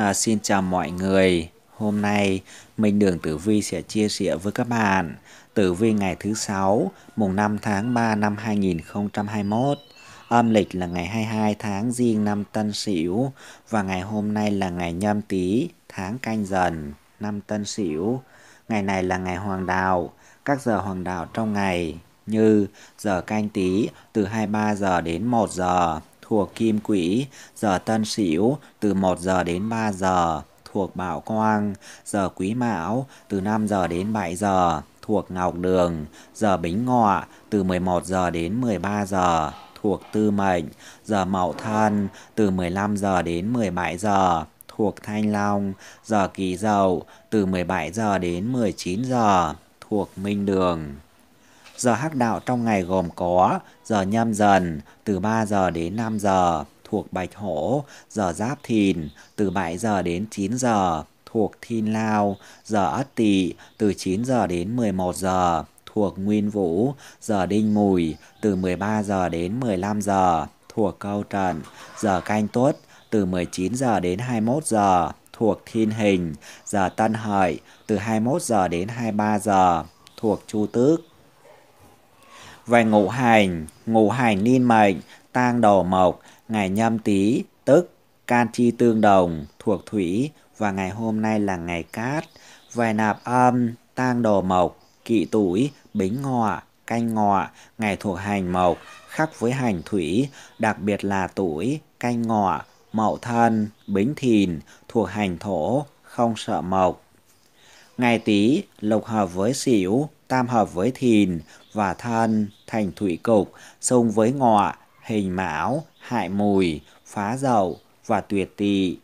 À, xin chào mọi người Hôm nay Minh Đường Tử Vi sẽ chia sẻ với các bạn Tử Vi ngày thứ sáu mùng 5 tháng 3 năm 2021 Âm lịch là ngày 22 tháng Giêng năm Tân Sửu Và ngày hôm nay là ngày Nhâm Tý tháng Canh Dần năm Tân Sửu Ngày này là ngày Hoàng Đạo Các giờ Hoàng Đạo trong ngày như giờ canh tý từ 23 giờ đến 1 giờ thuộc Kim Quỹ, giờ Tân Sửu từ 1 giờ đến 3 giờ thuộc Bảo Quang, giờ Quý Mão từ 5 giờ đến 7 giờ thuộc Ngọc Đường, giờ Bính Ngọ từ 11 giờ đến 13 giờ thuộc Tư Mệnh, giờ Mậu Thân từ 15 giờ đến 17 giờ thuộc Thanh Long, giờ Kỷ Dậu từ 17 giờ đến 19 giờ thuộc Minh Đường. Giờ hắc đạo trong ngày gồm có giờ nhâm dần từ 3 giờ đến 5 giờ thuộc Bạch Hổ, giờ Giáp Thìn từ 7 giờ đến 9 giờ thuộc Thiên Lao, giờ Ất Tỵ từ 9 giờ đến 11 giờ thuộc Nguyên Vũ, giờ Đinh Mùi từ 13 giờ đến 15 giờ thuộc Câu Trần, giờ Canh Tuất từ 19 giờ đến 21 giờ thuộc Thiên Hình, giờ Tân Hợi từ 21 giờ đến 23 giờ thuộc Chu Tước về ngũ hành, ngũ hành niên mệnh, tang đồ mộc, ngày nhâm tý, tức can chi tương đồng, thuộc thủy và ngày hôm nay là ngày cát. Về nạp âm, tang đồ mộc, kỵ tuổi, bính ngọ, canh ngọ, ngày thuộc hành mộc, khắc với hành thủy, đặc biệt là tuổi, canh ngọ, mậu thân, bính thìn, thuộc hành thổ, không sợ mộc. Ngày tý lục hợp với xỉu, tam hợp với thìn và thân thành thủy cục, xung với ngọ, hình mão, hại mùi, phá dậu và tuyệt tỵ.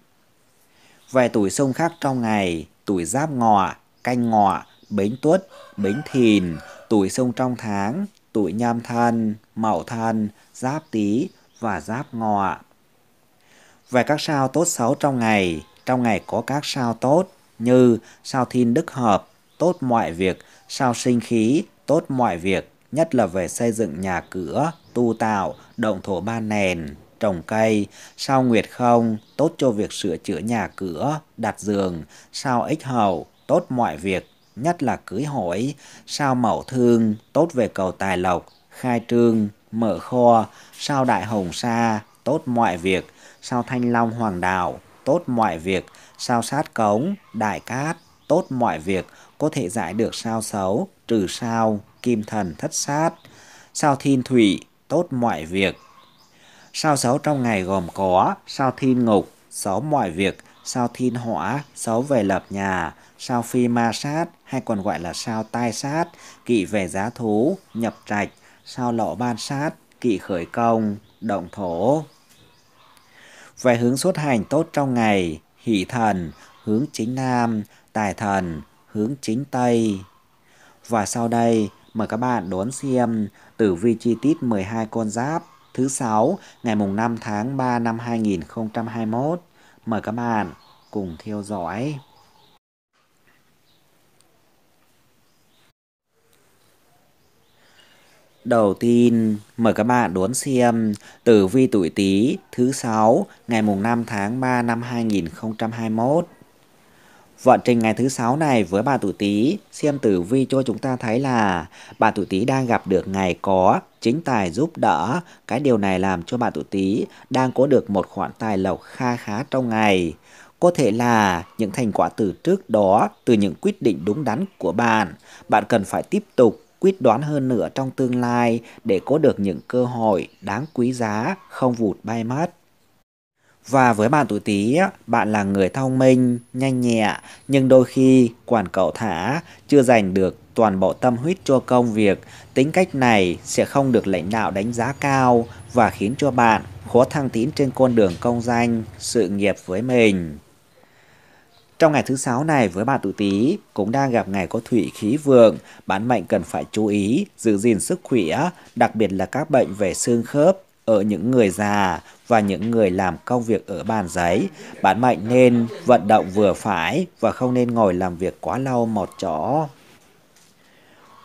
Về tuổi xung khắc trong ngày, tuổi giáp ngọ, canh ngọ, bính tuất, bính thìn, tuổi xung trong tháng, tuổi nhâm thân, mậu thân, giáp tý và giáp ngọ. Về các sao tốt xấu trong ngày, trong ngày có các sao tốt như sao thiên đức hợp, tốt mọi việc, Sao sinh khí, tốt mọi việc, nhất là về xây dựng nhà cửa, tu tạo, động thổ ba nền, trồng cây. Sao nguyệt không, tốt cho việc sửa chữa nhà cửa, đặt giường. Sao ích hậu, tốt mọi việc, nhất là cưới hỏi. Sao mẫu thương, tốt về cầu tài lộc, khai trương, mở kho. Sao đại hồng sa, tốt mọi việc. Sao thanh long hoàng đạo, tốt mọi việc. Sao sát cống, đại cát, tốt mọi việc có thể giải được sao xấu, trừ sao, kim thần thất sát, sao thiên thủy, tốt mọi việc. Sao xấu trong ngày gồm có sao thiên ngục, xấu mọi việc, sao thiên hỏa, xấu về lập nhà, sao phi ma sát hay còn gọi là sao tai sát, kỵ về giá thú, nhập trạch, sao lộ ban sát, kỵ khởi công, động thổ. Về hướng xuất hành tốt trong ngày, hỷ thần, hướng chính nam, tài thần, hướng chính Tây. Và sau đây, mời các bạn đón xem tử vi chi tiết 12 con giáp thứ 6 ngày mùng 5 tháng 3 năm 2021. Mời các bạn cùng theo dõi. Đầu tiên, mời các bạn đón xem tử vi tuổi Tý thứ 6 ngày mùng 5 tháng 3 năm 2021. Vận trình ngày thứ sáu này với bà tuổi Tý xem tử vi cho chúng ta thấy là bà tuổi Tý đang gặp được ngày có chính tài giúp đỡ. Cái điều này làm cho bà tuổi Tý đang có được một khoản tài lộc kha khá trong ngày. Có thể là những thành quả từ trước đó, từ những quyết định đúng đắn của bạn, bạn cần phải tiếp tục quyết đoán hơn nữa trong tương lai để có được những cơ hội đáng quý giá, không vụt bay mất. Và với bạn tuổi Tý, bạn là người thông minh, nhanh nhẹ, nhưng đôi khi quản cậu thả, chưa dành được toàn bộ tâm huyết cho công việc, tính cách này sẽ không được lãnh đạo đánh giá cao và khiến cho bạn khó thăng tiến trên con đường công danh, sự nghiệp với mình. Trong ngày thứ sáu này với bạn tuổi Tý cũng đang gặp ngày có thủy khí vượng, bản mệnh cần phải chú ý giữ gìn sức khỏe, đặc biệt là các bệnh về xương khớp, ở những người già và những người làm công việc ở bàn giấy. Bạn mạnh nên vận động vừa phải và không nên ngồi làm việc quá lâu một chỗ.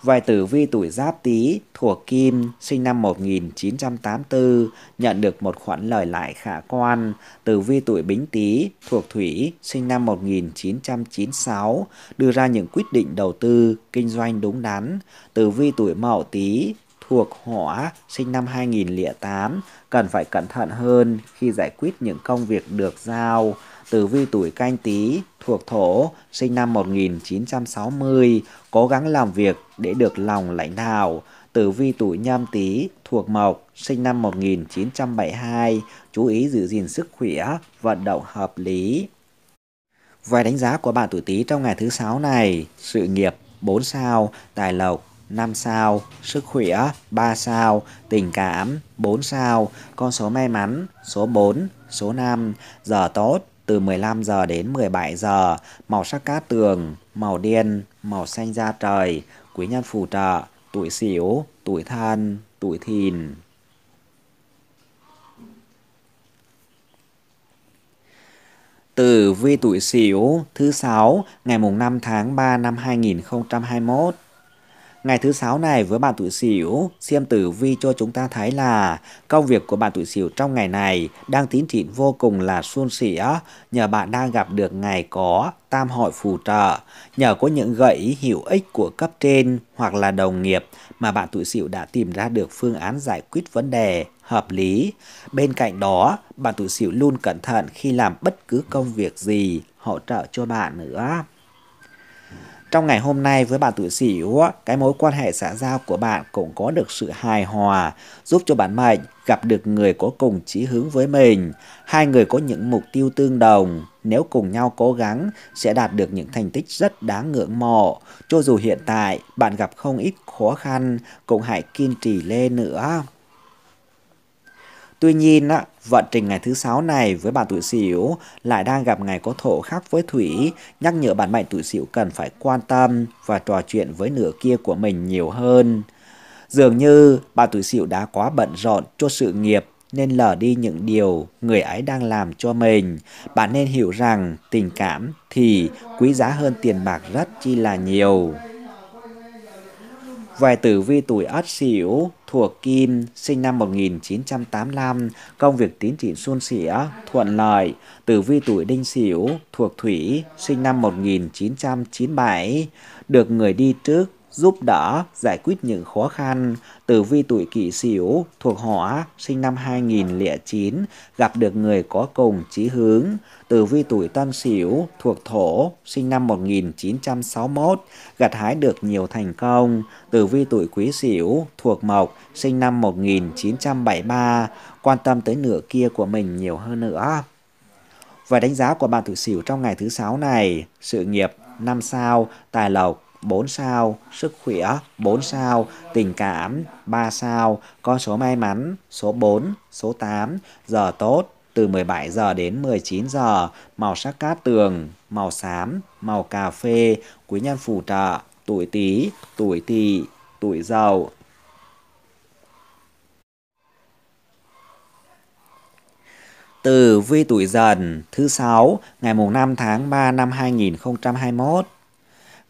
Vài tử vi tuổi Giáp Tý thuộc Kim sinh năm 1984 nhận được một khoản lời lại khả quan. Tử vi tuổi Bính Tý thuộc Thủy sinh năm 1996 đưa ra những quyết định đầu tư kinh doanh đúng đắn. Tử vi tuổi Mậu Tý thuộc Hỏa sinh năm 2008 cần phải cẩn thận hơn khi giải quyết những công việc được giao. Tử vi tuổi canh tí thuộc thổ sinh năm 1960 cố gắng làm việc để được lòng lãnh đạo. Tử vi tuổi nhâm tý thuộc mộc sinh năm 1972 chú ý giữ gìn sức khỏe vận động hợp lý. Vài đánh giá của bạn tuổi Tý trong ngày thứ sáu này, sự nghiệp 4 sao, tài lộc 5 sao, sức khỏe 3 sao, tình cảm 4 sao, con số may mắn số 4, số 5, giờ tốt từ 15 giờ đến 17 giờ, màu sắc cát tường, màu đen, màu xanh da trời, quý nhân phù trợ, tuổi xỉu, tuổi thân, tuổi thìn. Tử vi tuổi Sửu thứ 6 ngày mùng 5 tháng 3 năm 2021 Ngày thứ sáu này với bạn tuổi Sửu, xem Tử Vi cho chúng ta thấy là công việc của bạn tuổi Sửu trong ngày này đang tiến triển vô cùng là suôn sẻ, nhờ bạn đang gặp được ngày có tam hội phù trợ, nhờ có những gợi ý hữu ích của cấp trên hoặc là đồng nghiệp mà bạn tuổi Sửu đã tìm ra được phương án giải quyết vấn đề hợp lý. Bên cạnh đó, bạn tuổi Sửu luôn cẩn thận khi làm bất cứ công việc gì hỗ trợ cho bạn nữa. Trong ngày hôm nay với bạn tuổi Sửu, cái mối quan hệ xã giao của bạn cũng có được sự hài hòa, giúp cho bạn mệnh gặp được người có cùng chí hướng với mình. Hai người có những mục tiêu tương đồng, nếu cùng nhau cố gắng sẽ đạt được những thành tích rất đáng ngưỡng mộ. Cho dù hiện tại bạn gặp không ít khó khăn, cũng hãy kiên trì lên nữa. Tuy nhiên, vận trình ngày thứ sáu này với bạn tuổi Sửu lại đang gặp ngày có thổ khắc với Thủy, nhắc nhở bạn mệnh tuổi Sửu cần phải quan tâm và trò chuyện với nửa kia của mình nhiều hơn. Dường như bạn tuổi Sửu đã quá bận rộn cho sự nghiệp nên lờ đi những điều người ấy đang làm cho mình. Bạn nên hiểu rằng tình cảm thì quý giá hơn tiền bạc rất chi là nhiều vài tử vi tuổi Ất Sửu thuộc Kim, sinh năm 1985, công việc tiến triển suôn sẻ, thuận lợi. Tử vi tuổi Đinh Sửu thuộc Thủy, sinh năm 1997, được người đi trước giúp đỡ giải quyết những khó khăn. Tử vi tuổi kỷ sửu thuộc hỏa, sinh năm 2009, gặp được người có cùng chí hướng. Tử vi tuổi tân sửu thuộc thổ, sinh năm 1961, gặt hái được nhiều thành công. Tử vi tuổi quý sửu thuộc mộc, sinh năm 1973, quan tâm tới nửa kia của mình nhiều hơn nữa. Và đánh giá của bạn tuổi sửu trong ngày thứ sáu này, sự nghiệp năm sao, tài lộc 4 sao, sức khỏe 4 sao, tình cảm 3 sao, con số may mắn số 4, số 8, giờ tốt từ 17 giờ đến 19 giờ, màu sắc cát tường, màu xám, màu cà phê, quý nhân phù trợ, tuổi Tý, tuổi Tỵ, tuổi Dậu. từ vi tuổi dần thứ 6 ngày mùng 5 tháng 3 năm 2021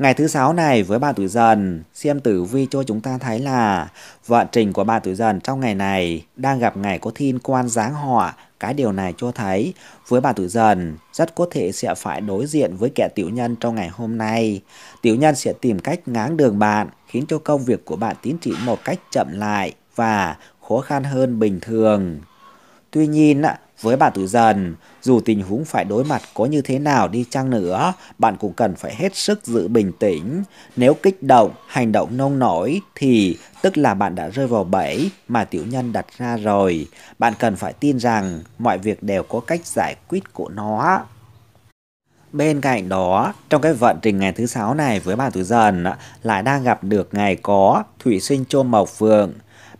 Ngày thứ sáu này với bà tuổi dần, xem tử vi cho chúng ta thấy là vận trình của bà tuổi dần trong ngày này đang gặp ngày có thiên quan giáng họa. Cái điều này cho thấy với bà tuổi dần rất có thể sẽ phải đối diện với kẻ tiểu nhân trong ngày hôm nay. Tiểu nhân sẽ tìm cách ngáng đường bạn khiến cho công việc của bạn tiến triển một cách chậm lại và khó khăn hơn bình thường. Tuy nhiên với bạn tuổi dần, dù tình huống phải đối mặt có như thế nào đi chăng nữa, bạn cũng cần phải hết sức giữ bình tĩnh. Nếu kích động, hành động nông nổi thì tức là bạn đã rơi vào bẫy mà tiểu nhân đặt ra rồi. Bạn cần phải tin rằng mọi việc đều có cách giải quyết của nó. Bên cạnh đó, trong cái vận trình ngày thứ sáu này với bạn tuổi dần lại đang gặp được ngày có thủy sinh chôm mộc phượng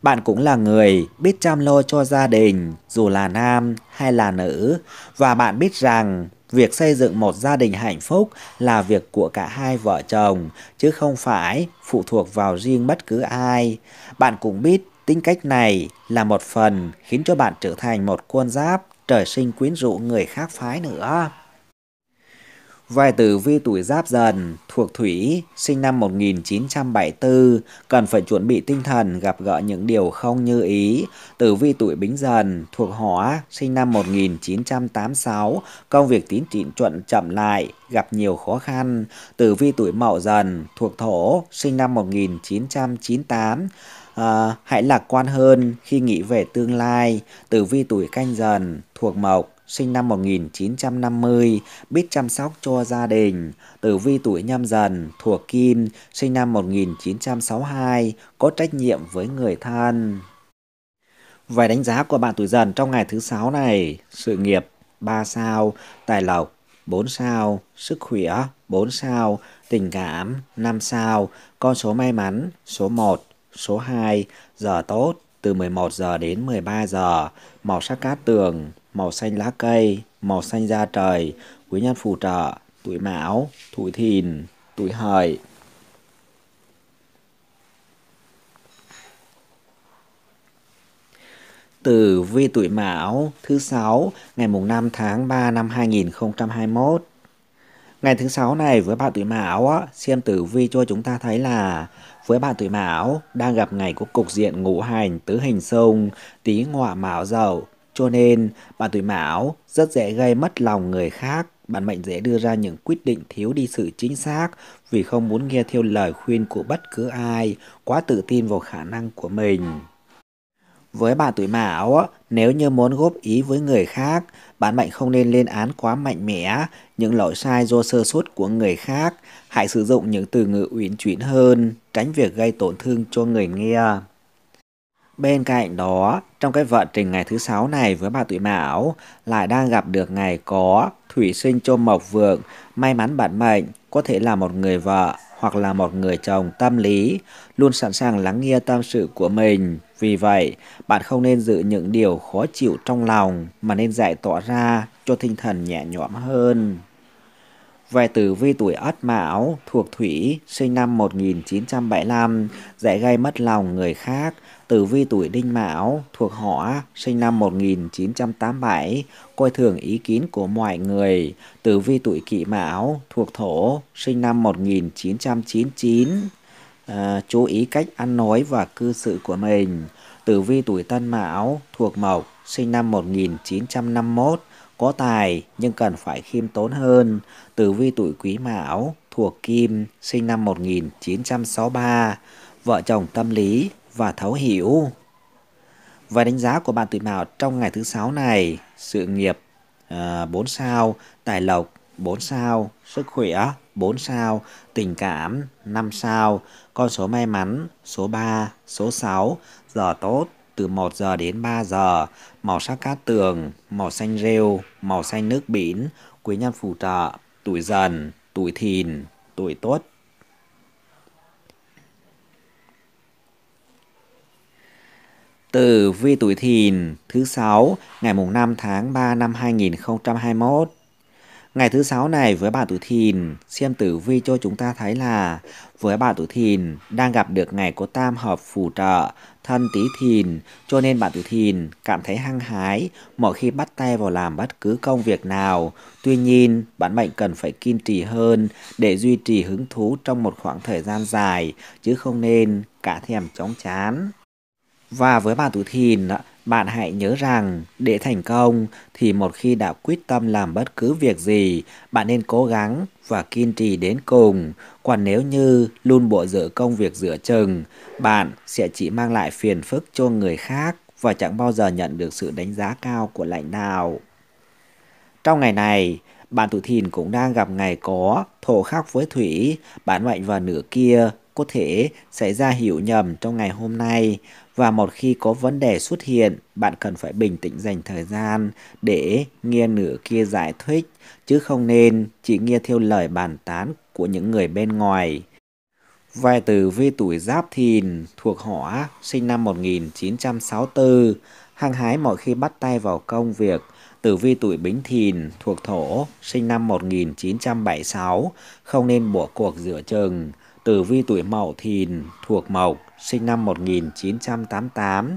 bạn cũng là người biết chăm lo cho gia đình, dù là nam hay là nữ, và bạn biết rằng việc xây dựng một gia đình hạnh phúc là việc của cả hai vợ chồng, chứ không phải phụ thuộc vào riêng bất cứ ai. Bạn cũng biết tính cách này là một phần khiến cho bạn trở thành một quân giáp trời sinh quyến rũ người khác phái nữa. Vài tử vi tuổi giáp dần, thuộc thủy, sinh năm 1974, cần phải chuẩn bị tinh thần gặp gỡ những điều không như ý. Tử vi tuổi bính dần, thuộc hỏa, sinh năm 1986, công việc tiến triển chuẩn chậm lại, gặp nhiều khó khăn. Tử vi tuổi mậu dần, thuộc thổ, sinh năm 1998, à, hãy lạc quan hơn khi nghĩ về tương lai. Tử vi tuổi canh dần, thuộc mộc, sinh năm 1950, biết chăm sóc cho gia đình. Tử vi tuổi nhâm dần, thuộc kim, sinh năm 1962, có trách nhiệm với người thân. Vài đánh giá của bạn tuổi dần trong ngày thứ sáu này, sự nghiệp 3 sao, tài lộc 4 sao, sức khỏe 4 sao, tình cảm 5 sao, con số may mắn số 1, số 2, giờ tốt từ 11 giờ đến 13 giờ, màu sắc cát tường màu xanh lá cây, màu xanh da trời, quý nhân phù trợ, tuổi mão, tuổi thìn, tuổi hợi. Tử vi tuổi Mão thứ sáu ngày mùng 5 tháng 3 năm 2021. Ngày thứ sáu này với bạn tuổi Mão á, xem tử vi cho chúng ta thấy là với bạn tuổi Mão đang gặp ngày của cục diện ngũ hành tứ hình xung, tý ngọa Mão dậu cho nên, bạn tuổi mão rất dễ gây mất lòng người khác, bạn mệnh dễ đưa ra những quyết định thiếu đi sự chính xác vì không muốn nghe theo lời khuyên của bất cứ ai, quá tự tin vào khả năng của mình. Với bạn tuổi mão, nếu như muốn góp ý với người khác, bạn mệnh không nên lên án quá mạnh mẽ những lỗi sai do sơ suất của người khác, hãy sử dụng những từ ngữ uyển chuyển hơn, tránh việc gây tổn thương cho người nghe. Bên cạnh đó, trong cái vận trình ngày thứ sáu này với bà tuổi Mão lại đang gặp được ngày có thủy sinh chôm mộc vượng, may mắn bản mệnh, có thể là một người vợ hoặc là một người chồng tâm lý, luôn sẵn sàng lắng nghe tâm sự của mình. Vì vậy, bạn không nên giữ những điều khó chịu trong lòng mà nên giải tỏa ra cho tinh thần nhẹ nhõm hơn về tử vi tuổi Ất Mão thuộc Thủy, sinh năm 1975, dễ gây mất lòng người khác. Tử vi tuổi Đinh Mão thuộc Hỏa, sinh năm 1987, coi thường ý kiến của mọi người. Tử vi tuổi Kỷ Mão thuộc Thổ, sinh năm 1999, à, chú ý cách ăn nói và cư xử của mình. Tử vi tuổi Tân Mão thuộc Mộc, sinh năm 1951, có tài nhưng cần phải khiêm tốn hơn. Tử vi tuổi quý mão, thuộc kim, sinh năm 1963, vợ chồng tâm lý và thấu hiểu. Và đánh giá của bạn tuổi mão trong ngày thứ sáu này, sự nghiệp à, 4 sao, tài lộc 4 sao, sức khỏe 4 sao, tình cảm 5 sao, con số may mắn số 3, số 6, giờ tốt từ 1 giờ đến 3 giờ, màu sắc cát tường, màu xanh rêu, màu xanh nước biển, quý nhân phù trợ, tuổi dần, tuổi thìn, tuổi tốt. từ vi tuổi thìn thứ 6 ngày mùng 5 tháng 3 năm 2021 Ngày thứ sáu này với bạn tuổi Thìn, xem tử vi cho chúng ta thấy là với bạn tuổi Thìn đang gặp được ngày có tam hợp phù trợ, thân tí Thìn, cho nên bạn tuổi Thìn cảm thấy hăng hái mỗi khi bắt tay vào làm bất cứ công việc nào. Tuy nhiên, bạn mệnh cần phải kiên trì hơn để duy trì hứng thú trong một khoảng thời gian dài, chứ không nên cả thèm chóng chán. Và với bạn tuổi Thìn, bạn hãy nhớ rằng, để thành công thì một khi đã quyết tâm làm bất cứ việc gì, bạn nên cố gắng và kiên trì đến cùng. Còn nếu như luôn bộ dở công việc giữa chừng, bạn sẽ chỉ mang lại phiền phức cho người khác và chẳng bao giờ nhận được sự đánh giá cao của lãnh đạo. Trong ngày này, bạn tụi thìn cũng đang gặp ngày có thổ khắc với thủy, bạn mệnh và nửa kia có thể xảy ra hiểu nhầm trong ngày hôm nay và một khi có vấn đề xuất hiện, bạn cần phải bình tĩnh dành thời gian để nghe nửa kia giải thích, chứ không nên chỉ nghe theo lời bàn tán của những người bên ngoài. Vài tử vi tuổi Giáp Thìn thuộc Hỏa, sinh năm 1964, hăng hái mọi khi bắt tay vào công việc. Tử vi tuổi Bính Thìn thuộc Thổ, sinh năm 1976, không nên bỏ cuộc giữa chừng Tử vi tuổi Mậu Thìn thuộc Mộc, sinh năm 1988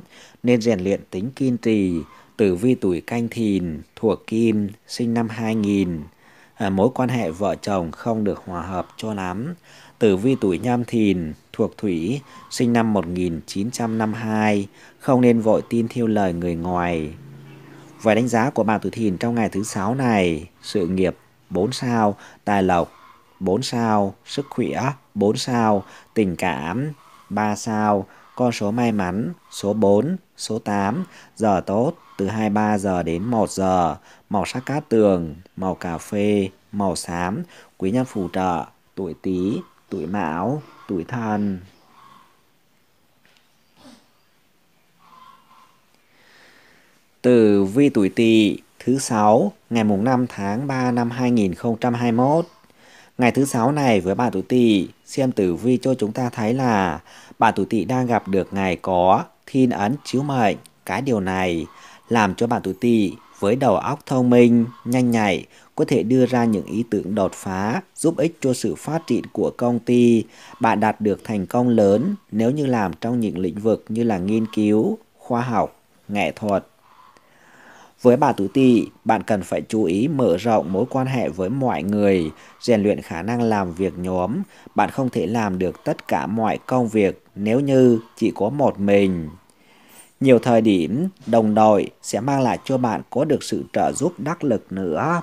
nên rèn luyện tính kiên trì. Tử vi tuổi Canh Thìn thuộc Kim, sinh năm 2000. À, mối quan hệ vợ chồng không được hòa hợp cho lắm. Tử vi tuổi Nhâm Thìn thuộc Thủy, sinh năm 1952, không nên vội tin theo lời người ngoài. Vài đánh giá của bạn tuổi Thìn trong ngày thứ sáu này, sự nghiệp 4 sao, tài lộc 4 sao, sức khỏe 4 sao, tình cảm 3 sao, con số may mắn số 4, số 8, giờ tốt từ 23 giờ đến 1 giờ, màu sắc cát tường, màu cà phê, màu xám, quý nhân phù trợ, tuổi Tý, tuổi Mão, tuổi Thân. từ vi tuổi tý thứ 6 ngày mùng 5 tháng 3 năm 2021 Ngày thứ sáu này với bà tuổi tỵ, xem tử vi cho chúng ta thấy là bà tuổi tỵ đang gặp được ngày có thiên ấn chiếu mệnh. Cái điều này làm cho bà tuổi tỵ với đầu óc thông minh, nhanh nhạy có thể đưa ra những ý tưởng đột phá, giúp ích cho sự phát triển của công ty. Bạn đạt được thành công lớn nếu như làm trong những lĩnh vực như là nghiên cứu, khoa học, nghệ thuật với bà tuổi tỵ bạn cần phải chú ý mở rộng mối quan hệ với mọi người, rèn luyện khả năng làm việc nhóm. Bạn không thể làm được tất cả mọi công việc nếu như chỉ có một mình. Nhiều thời điểm, đồng đội sẽ mang lại cho bạn có được sự trợ giúp đắc lực nữa.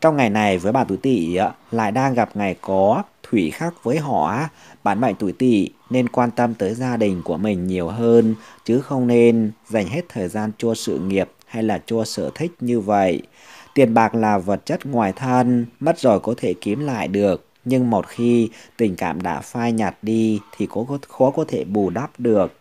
Trong ngày này với bà tuổi tỵ lại đang gặp ngày có thủy khác với họ, bạn mệnh tuổi tỵ nên quan tâm tới gia đình của mình nhiều hơn, chứ không nên dành hết thời gian cho sự nghiệp hay là cho sở thích như vậy. Tiền bạc là vật chất ngoài thân, mất rồi có thể kiếm lại được, nhưng một khi tình cảm đã phai nhạt đi thì có khó có thể bù đắp được.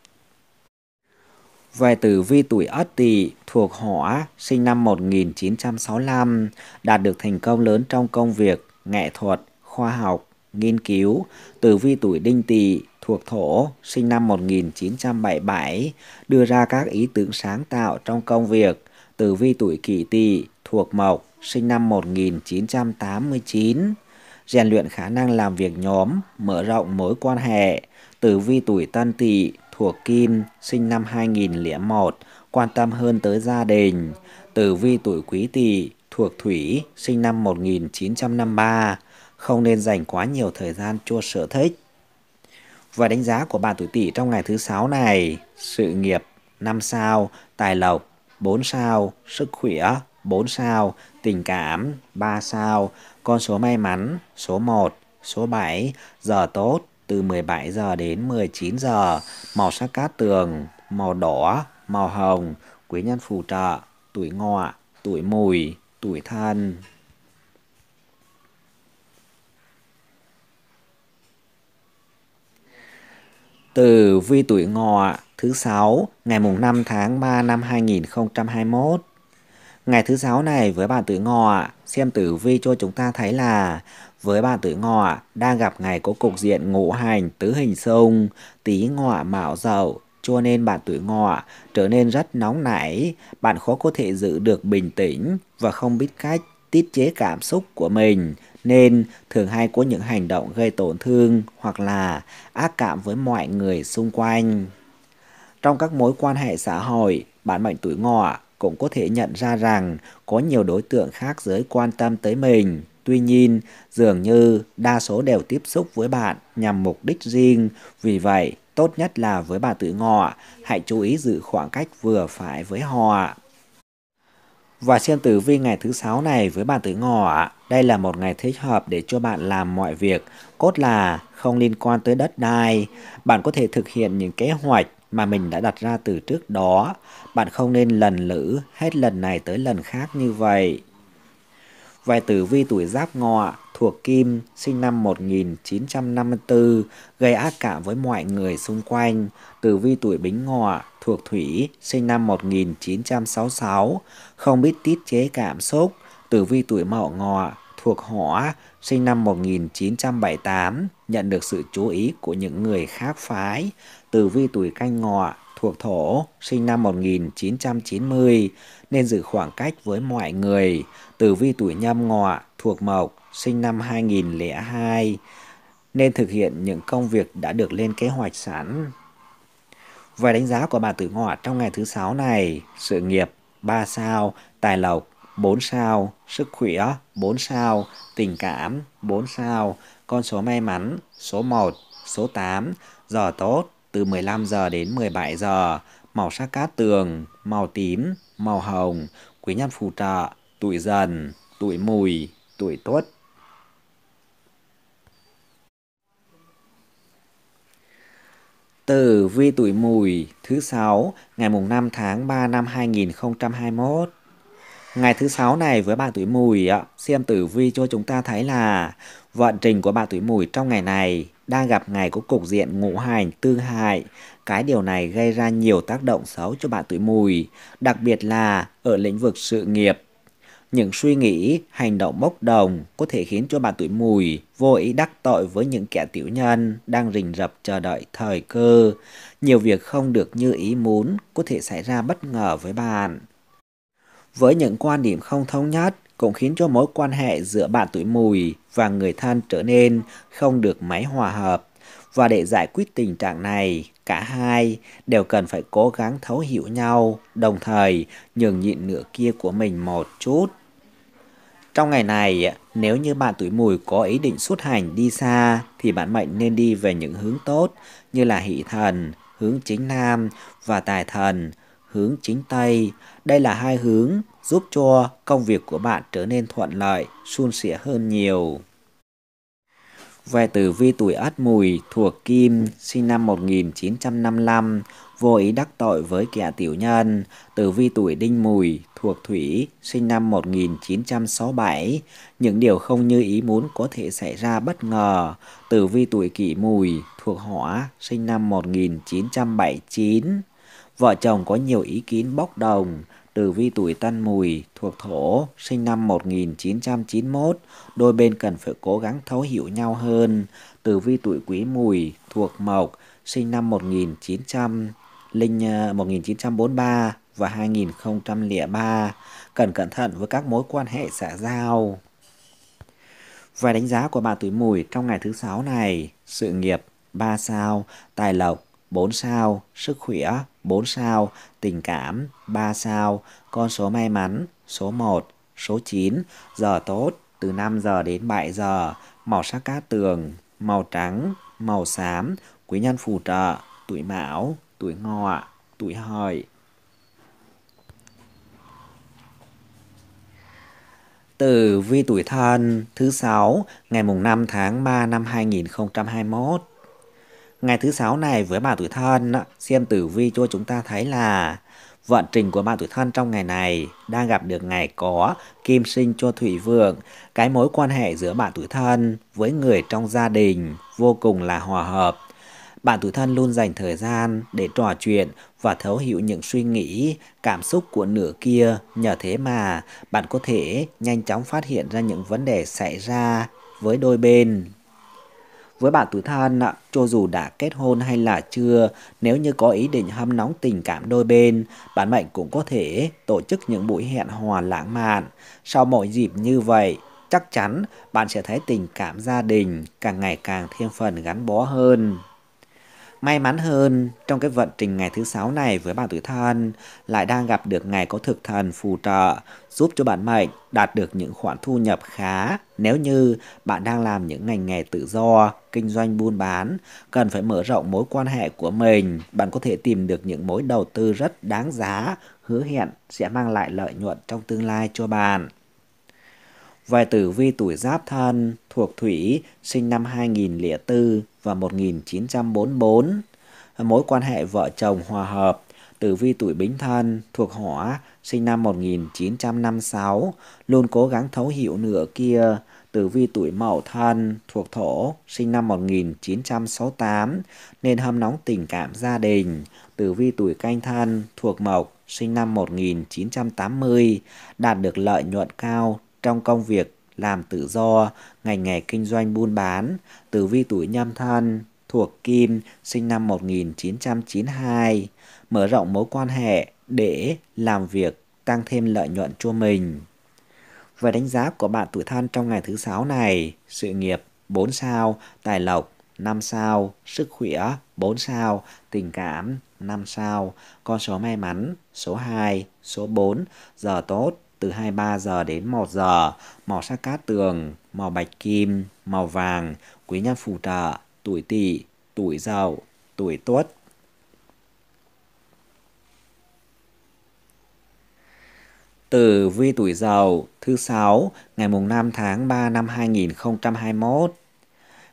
Về tử vi tuổi Ất Tỵ thuộc Hỏa, sinh năm 1965, đạt được thành công lớn trong công việc, nghệ thuật, khoa học, nghiên cứu từ vi tuổi đinh tỵ thuộc thổ sinh năm 1977 đưa ra các ý tưởng sáng tạo trong công việc. Từ vi tuổi kỷ tỵ thuộc mộc sinh năm 1989 rèn luyện khả năng làm việc nhóm, mở rộng mối quan hệ. Từ vi tuổi tân tỵ thuộc kim sinh năm 2001 quan tâm hơn tới gia đình. Từ vi tuổi quý tỵ thuộc thủy sinh năm 1953 không nên dành quá nhiều thời gian cho sở thích. Và đánh giá của bạn tuổi Tỵ trong ngày thứ sáu này, sự nghiệp 5 sao, tài lộc 4 sao, sức khỏe 4 sao, tình cảm 3 sao, con số may mắn số 1, số 7, giờ tốt từ 17 giờ đến 19 giờ, màu sắc cát tường, màu đỏ, màu hồng, quý nhân phù trợ, tuổi ngọ, tuổi mùi, tuổi thân. từ vi tuổi ngọ thứ sáu ngày mùng 5 tháng 3 năm 2021. Ngày thứ sáu này với bạn tuổi ngọ, xem tử vi cho chúng ta thấy là với bạn tuổi ngọ đang gặp ngày có cục diện ngũ hành tứ hình xung, tí ngọ mão dậu, cho nên bạn tuổi ngọ trở nên rất nóng nảy, bạn khó có thể giữ được bình tĩnh và không biết cách tiết chế cảm xúc của mình nên thường hay có những hành động gây tổn thương hoặc là ác cảm với mọi người xung quanh. Trong các mối quan hệ xã hội, bản mệnh tuổi ngọ cũng có thể nhận ra rằng có nhiều đối tượng khác giới quan tâm tới mình. Tuy nhiên, dường như đa số đều tiếp xúc với bạn nhằm mục đích riêng, vì vậy tốt nhất là với bà tuổi ngọ, hãy chú ý giữ khoảng cách vừa phải với họ. Và xem tử vi ngày thứ sáu này với bạn tử ngọ, đây là một ngày thích hợp để cho bạn làm mọi việc, cốt là không liên quan tới đất đai. Bạn có thể thực hiện những kế hoạch mà mình đã đặt ra từ trước đó. Bạn không nên lần lữ hết lần này tới lần khác như vậy. Vài tử vi tuổi giáp ngọ thuộc Kim, sinh năm 1954, gây ác cảm với mọi người xung quanh. Tử vi tuổi Bính Ngọ, thuộc Thủy, sinh năm 1966, không biết tiết chế cảm xúc. Tử vi tuổi Mậu Ngọ, thuộc Hỏa, sinh năm 1978, nhận được sự chú ý của những người khác phái. Tử vi tuổi Canh Ngọ, thuộc thổ, sinh năm 1990, nên giữ khoảng cách với mọi người. Tử vi tuổi nhâm ngọ, thuộc mộc, sinh năm 2002, nên thực hiện những công việc đã được lên kế hoạch sẵn. Về đánh giá của bà tử ngọ trong ngày thứ sáu này, sự nghiệp 3 sao, tài lộc 4 sao, sức khỏe 4 sao, tình cảm 4 sao, con số may mắn số 1, số 8, giờ tốt từ 15 giờ đến 17 giờ, màu sắc cát tường, màu tím, màu hồng, quý nhân phù trợ, tuổi dần, tuổi mùi, tuổi tuất. từ vi tuổi mùi thứ sáu ngày mùng 5 tháng 3 năm 2021. Ngày thứ sáu này với bạn tuổi mùi xem tử vi cho chúng ta thấy là vận trình của bạn tuổi mùi trong ngày này đang gặp ngày có cục diện ngũ hành tư hại. Cái điều này gây ra nhiều tác động xấu cho bạn tuổi mùi, đặc biệt là ở lĩnh vực sự nghiệp. Những suy nghĩ, hành động bốc đồng có thể khiến cho bạn tuổi mùi vô ý đắc tội với những kẻ tiểu nhân đang rình rập chờ đợi thời cơ. Nhiều việc không được như ý muốn có thể xảy ra bất ngờ với bạn. Với những quan điểm không thống nhất, cũng khiến cho mối quan hệ giữa bạn tuổi mùi và người thân trở nên không được máy hòa hợp. Và để giải quyết tình trạng này, cả hai đều cần phải cố gắng thấu hiểu nhau, đồng thời nhường nhịn nửa kia của mình một chút. Trong ngày này, nếu như bạn tuổi mùi có ý định xuất hành đi xa thì bạn mệnh nên đi về những hướng tốt như là hỷ thần, hướng chính nam và tài thần, hướng chính tây. Đây là hai hướng giúp cho công việc của bạn trở nên thuận lợi, suôn sẻ hơn nhiều. Về tử vi tuổi Ất Mùi thuộc Kim, sinh năm 1955, vô ý đắc tội với kẻ tiểu nhân. Tử vi tuổi Đinh Mùi thuộc Thủy, sinh năm 1967, những điều không như ý muốn có thể xảy ra bất ngờ. Tử vi tuổi Kỷ Mùi thuộc Hỏa, sinh năm 1979, vợ chồng có nhiều ý kiến bốc đồng Tử vi tuổi Tân Mùi thuộc Thổ, sinh năm 1991, đôi bên cần phải cố gắng thấu hiểu nhau hơn. Tử vi tuổi Quý Mùi thuộc Mộc, sinh năm 1900, linh 1943 ờ, và 2003, cần cẩn thận với các mối quan hệ xã giao. Vài đánh giá của bạn tuổi Mùi trong ngày thứ sáu này, sự nghiệp 3 sao, tài lộc 4 sao, sức khỏe 4 sao, tình cảm 3 sao, con số may mắn số 1, số 9, giờ tốt từ 5 giờ đến 7 giờ, màu sắc cát tường, màu trắng, màu xám, quý nhân phù trợ, tuổi mão, tuổi ngọ, tuổi hợi. từ vi tuổi thân thứ 6 ngày mùng 5 tháng 3 năm 2021 Ngày thứ sáu này với bạn tuổi thân, xem tử vi cho chúng ta thấy là vận trình của bạn tuổi thân trong ngày này đang gặp được ngày có kim sinh cho thủy vượng. Cái mối quan hệ giữa bạn tuổi thân với người trong gia đình vô cùng là hòa hợp. Bạn tuổi thân luôn dành thời gian để trò chuyện và thấu hiểu những suy nghĩ, cảm xúc của nửa kia. Nhờ thế mà bạn có thể nhanh chóng phát hiện ra những vấn đề xảy ra với đôi bên với bạn tuổi thân, cho dù đã kết hôn hay là chưa, nếu như có ý định hâm nóng tình cảm đôi bên, bạn mệnh cũng có thể tổ chức những buổi hẹn hò lãng mạn. Sau mỗi dịp như vậy, chắc chắn bạn sẽ thấy tình cảm gia đình càng ngày càng thêm phần gắn bó hơn may mắn hơn trong cái vận trình ngày thứ sáu này với bạn tuổi thân lại đang gặp được ngày có thực thần phù trợ giúp cho bạn mệnh đạt được những khoản thu nhập khá nếu như bạn đang làm những ngành nghề tự do kinh doanh buôn bán cần phải mở rộng mối quan hệ của mình bạn có thể tìm được những mối đầu tư rất đáng giá hứa hẹn sẽ mang lại lợi nhuận trong tương lai cho bạn Vài tử vi tuổi Giáp Thân thuộc Thủy sinh năm 2004 và 1944. Mối quan hệ vợ chồng hòa hợp. Tử vi tuổi Bính Thân thuộc Hỏa sinh năm 1956 luôn cố gắng thấu hiểu nửa kia. Tử vi tuổi Mậu Thân thuộc Thổ sinh năm 1968 nên hâm nóng tình cảm gia đình. Tử vi tuổi Canh Thân thuộc Mộc sinh năm 1980 đạt được lợi nhuận cao trong công việc làm tự do, ngành nghề kinh doanh buôn bán, tử vi tuổi nhâm thân, thuộc kim, sinh năm 1992, mở rộng mối quan hệ để làm việc tăng thêm lợi nhuận cho mình. Về đánh giá của bạn tuổi thân trong ngày thứ sáu này, sự nghiệp 4 sao, tài lộc 5 sao, sức khỏe 4 sao, tình cảm 5 sao, con số may mắn số 2, số 4, giờ tốt từ 23 giờ đến 1 giờ, màu sắc cát tường, màu bạch kim, màu vàng, quý nhân phù trợ, tuổi tỵ, tuổi dậu, tuổi tuất. từ vi tuổi dậu thứ 6 ngày mùng 5 tháng 3 năm 2021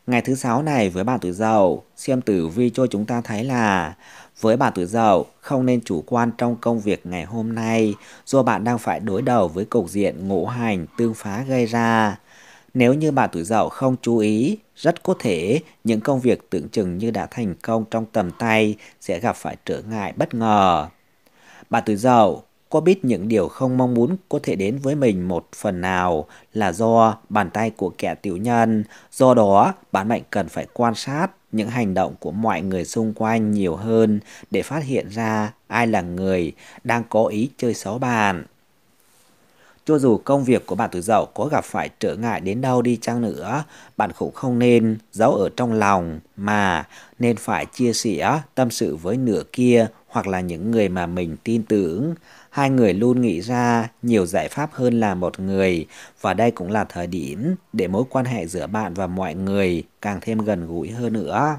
Ngày thứ sáu này với bà tuổi dậu, xem tử vi cho chúng ta thấy là với bà tuổi dậu không nên chủ quan trong công việc ngày hôm nay do bạn đang phải đối đầu với cục diện ngũ hành tương phá gây ra. Nếu như bà tuổi dậu không chú ý, rất có thể những công việc tưởng chừng như đã thành công trong tầm tay sẽ gặp phải trở ngại bất ngờ. Bà tuổi dậu có biết những điều không mong muốn có thể đến với mình một phần nào là do bàn tay của kẻ tiểu nhân. Do đó, bản mệnh cần phải quan sát những hành động của mọi người xung quanh nhiều hơn để phát hiện ra ai là người đang có ý chơi xấu bạn. Cho dù công việc của bạn tuổi dậu có gặp phải trở ngại đến đâu đi chăng nữa, bạn cũng không nên giấu ở trong lòng mà nên phải chia sẻ tâm sự với nửa kia hoặc là những người mà mình tin tưởng hai người luôn nghĩ ra nhiều giải pháp hơn là một người và đây cũng là thời điểm để mối quan hệ giữa bạn và mọi người càng thêm gần gũi hơn nữa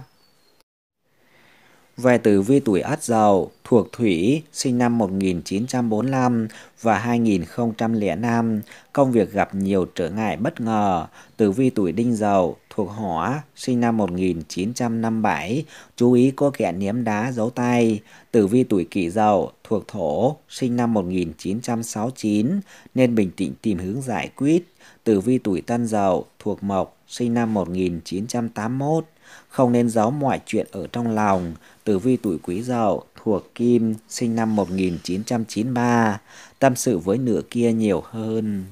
về tử vi tuổi Ất Dậu thuộc Thủy sinh năm 1945 và 2005, công việc gặp nhiều trở ngại bất ngờ. Tử vi tuổi Đinh Dậu thuộc Hỏa sinh năm 1957, chú ý có kẻ niếm đá giấu tay. Tử vi tuổi Kỷ Dậu thuộc Thổ sinh năm 1969 nên bình tĩnh tìm hướng giải quyết. Tử vi tuổi Tân Dậu thuộc Mộc sinh năm 1981 không nên giấu mọi chuyện ở trong lòng. Tử vi tuổi quý dậu thuộc kim sinh năm 1993, tâm sự với nửa kia nhiều hơn.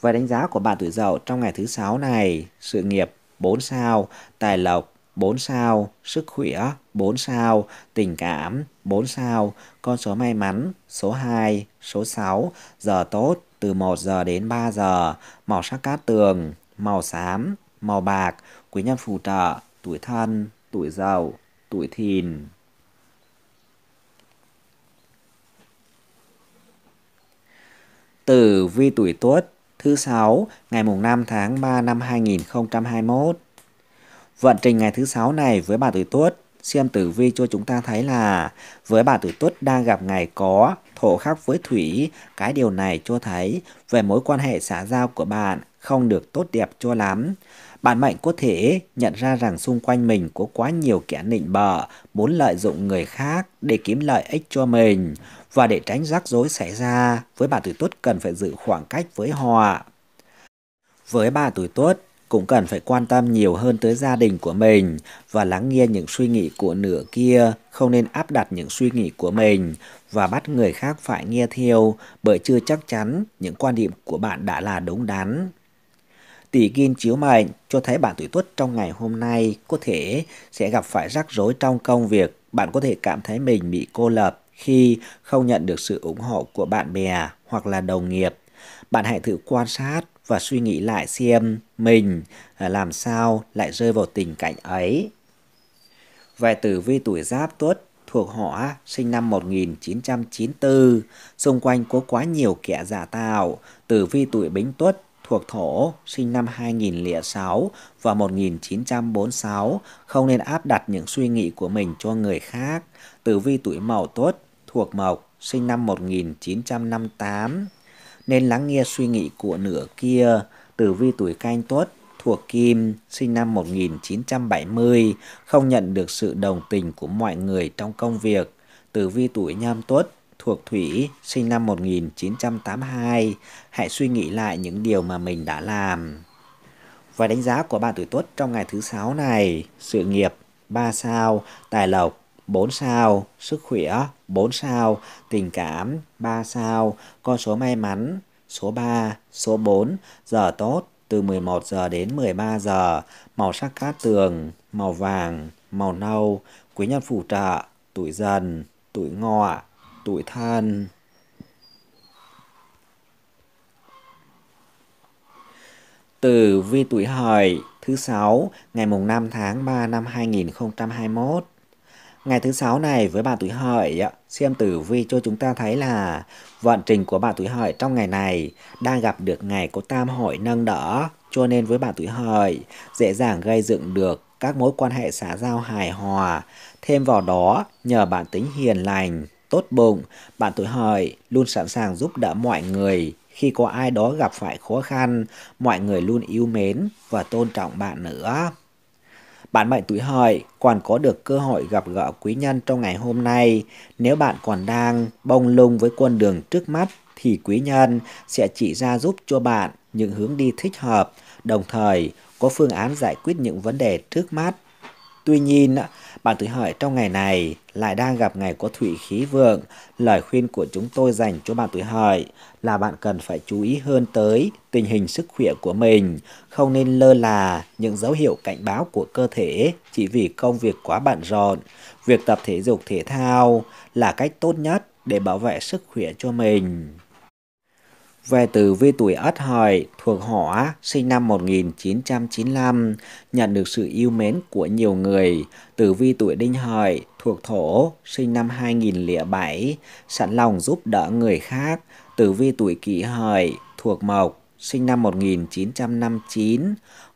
Về đánh giá của bạn tuổi dậu trong ngày thứ sáu này, sự nghiệp 4 sao, tài lộc 4 sao, sức khỏe 4 sao, tình cảm 4 sao, con số may mắn số 2, số 6, giờ tốt từ 1 giờ đến 3 giờ, màu sắc cát tường, màu xám, màu bạc, quý nhân phù trợ tuổi thân, tuổi giàu, tuổi thìn. Tử vi tuổi tuất thứ sáu ngày mùng 5 tháng 3 năm 2021. Vận trình ngày thứ sáu này với bà tuổi tuất xem tử vi cho chúng ta thấy là với bà tuổi tuất đang gặp ngày có thổ khắc với thủy cái điều này cho thấy về mối quan hệ xã giao của bạn không được tốt đẹp cho lắm bạn mạnh có thể nhận ra rằng xung quanh mình có quá nhiều kẻ nịnh bợ, muốn lợi dụng người khác để kiếm lợi ích cho mình và để tránh rắc rối xảy ra, với bà tuổi tuất cần phải giữ khoảng cách với họ. Với bà tuổi tuất, cũng cần phải quan tâm nhiều hơn tới gia đình của mình và lắng nghe những suy nghĩ của nửa kia, không nên áp đặt những suy nghĩ của mình và bắt người khác phải nghe theo bởi chưa chắc chắn những quan điểm của bạn đã là đúng đắn. Tỷ kim chiếu mệnh cho thấy bạn tuổi tuất trong ngày hôm nay có thể sẽ gặp phải rắc rối trong công việc. Bạn có thể cảm thấy mình bị cô lập khi không nhận được sự ủng hộ của bạn bè hoặc là đồng nghiệp. Bạn hãy thử quan sát và suy nghĩ lại xem mình à, làm sao lại rơi vào tình cảnh ấy. Về tử vi tuổi giáp tuất thuộc họ sinh năm 1994, xung quanh có quá nhiều kẻ giả tạo, tử vi tuổi bính tuất thuộc thổ sinh năm 2006 và 1946 không nên áp đặt những suy nghĩ của mình cho người khác. Tử vi tuổi mậu tuất thuộc mộc sinh năm 1958 nên lắng nghe suy nghĩ của nửa kia. Tử vi tuổi canh tuất thuộc Kim, sinh năm 1970, không nhận được sự đồng tình của mọi người trong công việc. Tử vi tuổi nhâm tuất thuộc Thủy, sinh năm 1982, hãy suy nghĩ lại những điều mà mình đã làm. Và đánh giá của bạn tuổi Tuất trong ngày thứ sáu này, sự nghiệp 3 sao, tài lộc 4 sao, sức khỏe 4 sao, tình cảm 3 sao, con số may mắn số 3, số 4, giờ tốt từ 11 giờ đến 13 giờ, màu sắc cát tường, màu vàng, màu nâu, quý nhân phù trợ, tuổi dần, tuổi ngọ, tuổi thân tử vi tuổi hợi thứ sáu ngày mùng 5 tháng 3 năm 2021. Ngày thứ sáu này với bà tuổi hợi, xem tử vi cho chúng ta thấy là vận trình của bà tuổi hợi trong ngày này đang gặp được ngày có tam hội nâng đỡ, cho nên với bà tuổi hợi dễ dàng gây dựng được các mối quan hệ xã giao hài hòa, thêm vào đó nhờ bản tính hiền lành, tốt bụng, bạn tuổi hợi luôn sẵn sàng giúp đỡ mọi người. Khi có ai đó gặp phải khó khăn, mọi người luôn yêu mến và tôn trọng bạn nữa. Bạn mệnh tuổi hợi còn có được cơ hội gặp gỡ quý nhân trong ngày hôm nay. Nếu bạn còn đang bông lung với con đường trước mắt thì quý nhân sẽ chỉ ra giúp cho bạn những hướng đi thích hợp, đồng thời có phương án giải quyết những vấn đề trước mắt. Tuy nhiên, bạn tự hỏi trong ngày này lại đang gặp ngày có thủy khí vượng, lời khuyên của chúng tôi dành cho bạn tuổi hỏi là bạn cần phải chú ý hơn tới tình hình sức khỏe của mình, không nên lơ là những dấu hiệu cảnh báo của cơ thể chỉ vì công việc quá bận rộn. Việc tập thể dục thể thao là cách tốt nhất để bảo vệ sức khỏe cho mình. Về từ vi tuổi Ất Hợi thuộc Hỏa sinh năm 1995 nhận được sự yêu mến của nhiều người. Tử vi tuổi Đinh Hợi thuộc Thổ sinh năm 2007 sẵn lòng giúp đỡ người khác. Tử vi tuổi Kỷ Hợi thuộc Mộc sinh năm 1959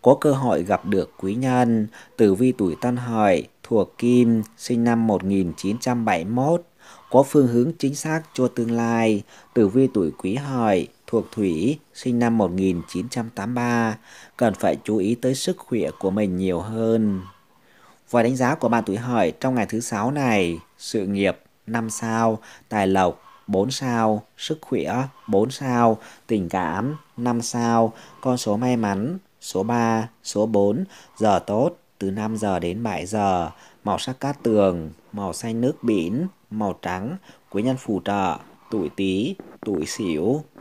có cơ hội gặp được quý nhân. Tử vi tuổi Tân Hợi thuộc Kim sinh năm 1971 có phương hướng chính xác cho tương lai. Tử vi tuổi Quý Hợi thuộc Thủy, sinh năm 1983, cần phải chú ý tới sức khỏe của mình nhiều hơn. Vòi đánh giá của bạn tuổi hợi trong ngày thứ sáu này, sự nghiệp 5 sao, tài lộc 4 sao, sức khỏe 4 sao, tình cảm 5 sao, con số may mắn số 3, số 4, giờ tốt từ 5 giờ đến 7 giờ, màu sắc cát tường, màu xanh nước biển, màu trắng, quý nhân phù trợ, tuổi Tý, tuổi Sửu